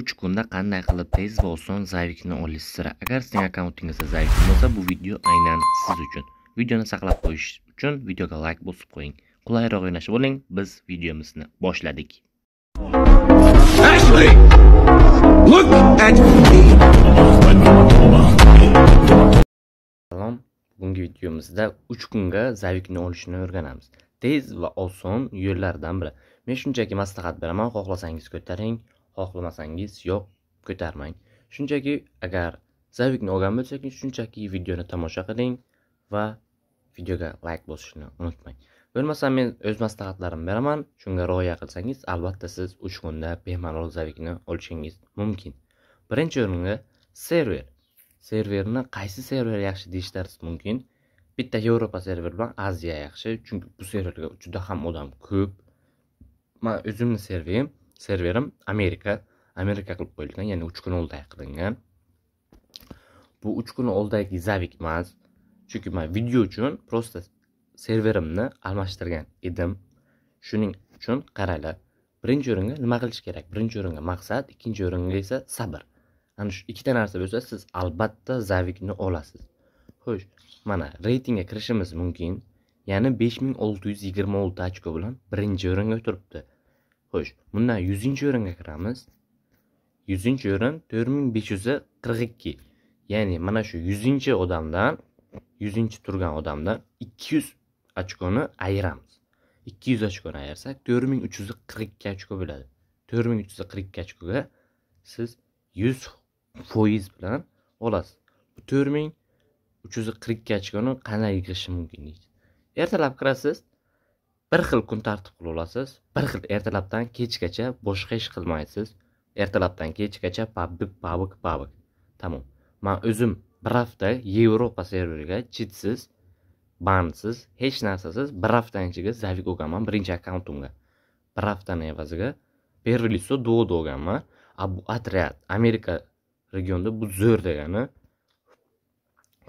3 kunda qanday qilib tez va oson zavikni olish siri agar sizning akkauntingizda zavik bo'lmasa bu video aynan siz uchun videoni saqlab qo'yish uchun videoga layk bosib qo'ying qulayroq o'ynashib oling biz videomizni boshladik Salom, bugungi videomizda 3 kunga zavikni olishni o'rganamiz. Tez va oson yo'llardan biri. Men shunchaki maslahat beraman, xohlasangiz ko'taring, xohlamasangiz yo'q ko'tarmang shunchaki agar zavikni olgan bo'lsangiz shunchaki videoni tomosha qiling va videoga layk bosishni unutmang bo'lmasa men o'z maslahatlarimni beraman shunga rioya qilsangiz albatta siz uch kunda bemalol zavikni olishingiz mumkin birinchi o'ringa server serverni qaysi server yaxshi deyishlariz mumkin bitta yevropa server bilan aziya yaxshi chunki bu serverga juda ham odam ko'p man o'zimni serverim serverim amerika amerika qilib qo'yilgan ya'ni uch kun oldin qilingan bu uch kun oldingi zavik emas chunki man video uchun просто serverimni almashtirgan edim shuning uchun qaranglar birinchi o'ringa nima qilish kerak birinchi o'ringa maqsad ikkinchi o'ringa esa sabr ana shu ikkita narsa bo'lsa siz albatta zavikni olasiz xo'sh mana reytingga kirishimiz mumkin ya'ni besh ming olti yuz yigirma olti ochko bilan birinchi o'ringa o'tiribdi xo'sh bundan yuzinchi o'ringa kiramiz yuzinchi o'rin to'rt ming besh yuz qirq ikki ya'ni mana shu yuzinchi odamdan yuzinchi turgan odamdan ikki yuz ochkoni ayiramiz ikki yuz ochkoni ayirsak to'rt ming uch yuz qirq ikki ochko bo'ladi to'rt ming uch yuz qirq ikki ochkoga siz yuz foiz bilan olasiz bu to'rt ming uch yuz qirq ikki ochkoni qanday yig'ishi mumkin deydi ertalab kirasiz bir xil kun tartib qila olasiz bir xil ertalabdan kechgacha boshqa ish qilmaysiz ertalabdan kechgacha pabbik pabik pabik tamom man o'zim bir hafta yevropa serveriga chidsiz bansiz hech narsasiz bir haftani ichiga zavik olganman birinchi akkauntimga bir haftani evaziga лицо duoda olganman a bu отряд amerika regionida bu zo'r degani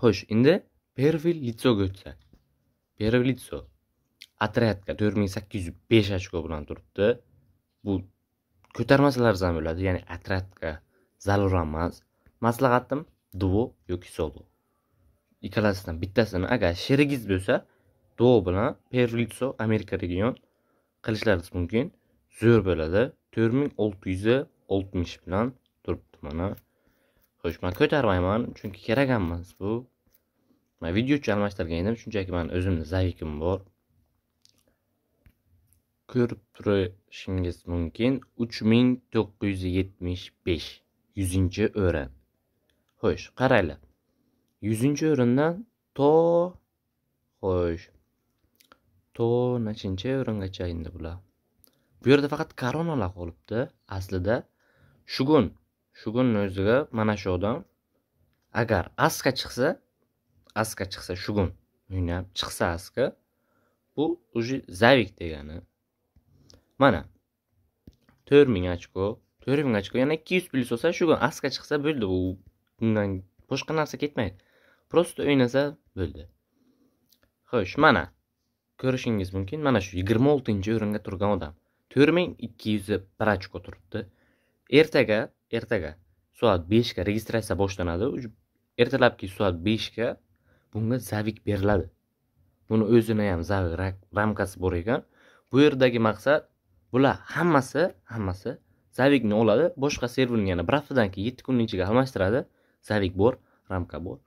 xo'sh endi pervilitsoga o'tsak pervilitso Atreatka 4805 ochko bilan turibdi. Bu ko'tarmasalar ham bo'ladi, ya'ni Atreatka zarur emas. Maslahatim duo yoki solo. Ikkalasidan bittasini agar sherigingiz bo'lsa, duo bilan Perlitso Amerika region qilishlaringiz mumkin. Zo'r bo'ladi. 4660 bilan turibdi mana. Xo'sh, men ko'tarmayman, chunki kerak emas bu. man video almashtirgan edim, shunchaki men o'zimni zaifim bor. ko'rib turishingiz mumkin uch ming to'qqiz yuz yetmish besh yuzinchi o'rin xo'sh qaraylik yuzinchi o'rindan to xo'sh to nechinchi o'ringacha endi bular bu yerda faqat koronalar qolibdi aslida shugun shugunni o'ziga mana shu odam agar aska chiqsa aska chiqsa shugun o'ynab chiqsa aska bu уже zavik degani mana to'rt ming ochko to'rt ming ochko yana ikki yuz plyus bo'lsa shu aska chiqsa bo'ldi u undan boshqa narsa ketmaydi prosta o'ynasa bo'ldi xo'sh mana ko'rishingiz mumkin mana shu yigirma oltinchi o'ringa turgan odam to'rt ming ikki yuz bir ochko turibdi ertaga ertaga soat beshga registratsiya boshlanadi ertalabki soat beshga bunga zavik beriladi buni o'zini ham zavik ramkasi bor ekan bu yerdagi maqsad bular hammasi hammasi zavikni oladi boshqa serverni yana bir haftadan keyin yetti kunni ichiga almashtiradi zavik bor ramka bor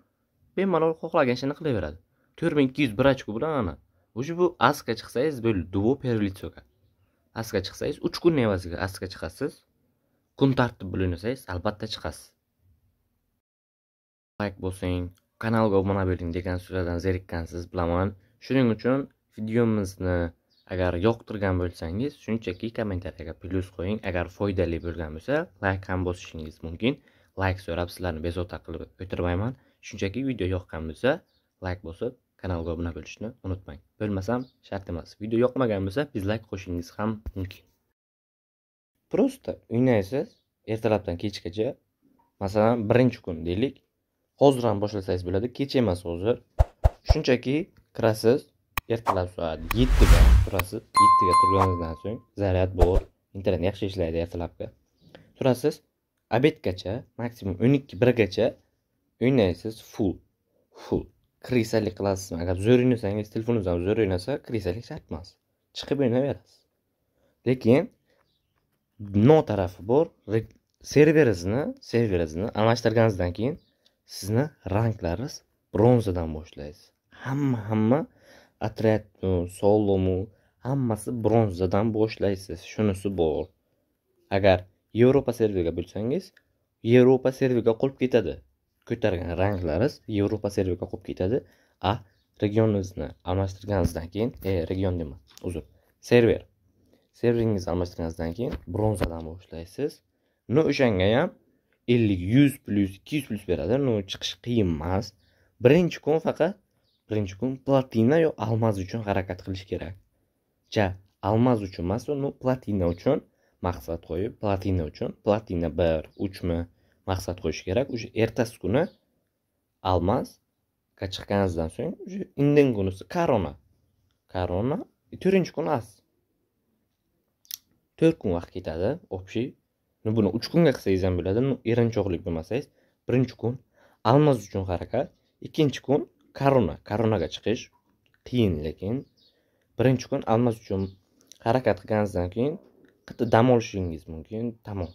bemalol xohlagan ishini qilaveradi to'rt ming ikki yuz bir ochko bilan ana уже bu aska chiqsangiz bo'ldi duo perlitsoga aska chiqsangiz uch kun evaziga aska chiqasiz kun tartib bilan o'ynasangiz albatta chiqasiz layk bo'lsang kanalga obuna bo'ling degan so'zlardan zerikkansiz bilaman shuning uchun videomizni agar yoqtirgan bo'lsangiz shunchaki kommentariyaga plyus qo'ying agar foydali bo'lgan bo'lsa layk ham bosishingiz mumkin layk so'rab sizlarni bezovta qilib o'tirmayman shunchaki video yoqqan bo'lsa layk bosib kanalga obuna bo'lishni unutmang bo'lmasam shart emas video yoqmagan bo'lsa bizlayk qo'shishingiz ham mumkin просто o'ynaysiz ertalabdan kechgacha masalan birinchi kun deylik hozir ham boshlasangiz bo'ladi kech emas hozir shunchaki kirasiz ertalab soat yettiga turasiz yettiga turganingizdan so'ng zaryad bor internet yaxshi ishlaydi ertalabki turasiz obedgacha maksimum o'n ikki birgacha o'ynaysiz full full krisalik qilasiz agar zo'r o'ynasangiz telefoningizdan zo'r o'ynasa krisalik shart emas chiqib o'ynaverasiz lekin tarafi bor serverizni serveringizni almashtirganingizdan keyin sizni ranklaringiz bronzadan boshlaysiz hamma hamma otryadmi solomi hammasi bronzadan boshlaysiz shunisi bor agar yevropa serviga bo'lsangiz yevropa serviga qolib ketadi ko'targan ranglaringiz yevropa serviga qolib ketadi a regioningizni almashtirganingizdan keyin e region deyman uzr server serveringizni almashtirganingizdan keyin bronzadan boshlaysiz nu o'shanga ham ellik yuz plyus ikki yuz plyus beradi nu chiqish qiyin emas birinchi kun faqat birinchi kun platina yo almaz uchun harakat qilish kerak ja almaz uchun emas uni platina uchun maqsad qo'yib platina uchun platina bir uchmi maqsad qo'yish kerak уже ertasi kuni almaz chiqqanizdan so'ng уже indin kunisi korona korona to'rtinchi kun as to'rt kun vaqt ketadi общий buni uch kunga qilsangiz ham bo'ladi erinchoqlik bo'lmasangiz birinchi kun almaz uchun harakat ikkinchi kun korona koronaga chiqish qiyin lekin birinchi kun uchun harakat qilganingizdan keyin qattiq dam olishingiz mumkin tamom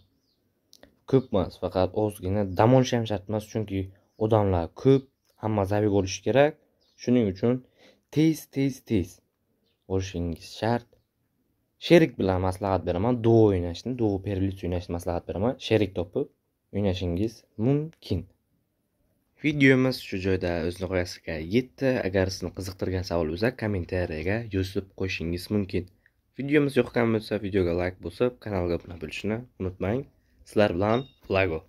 ko'p emas faqat ozgina dam olish ham shart emas chunki odamlar ko'p hamma zabiga bo'lishi kerak shuning uchun tez tez tez bo'lishingiz shart sherik bilan maslahat beraman duo o'ynashni duo perlis o'ynashni maslahat beraman sherik topib o'ynashingiz mumkin videomiz shu joyda o'z nihoyasiga yetdi agar sizni qiziqtirgan savol bo'lsa kommentariyaga yozib qo'yishingiz mumkin videomiz yoqqan bo'lsa videoga layk like bosib kanalga obuna bo'lishni unutmang sizlar bilan lago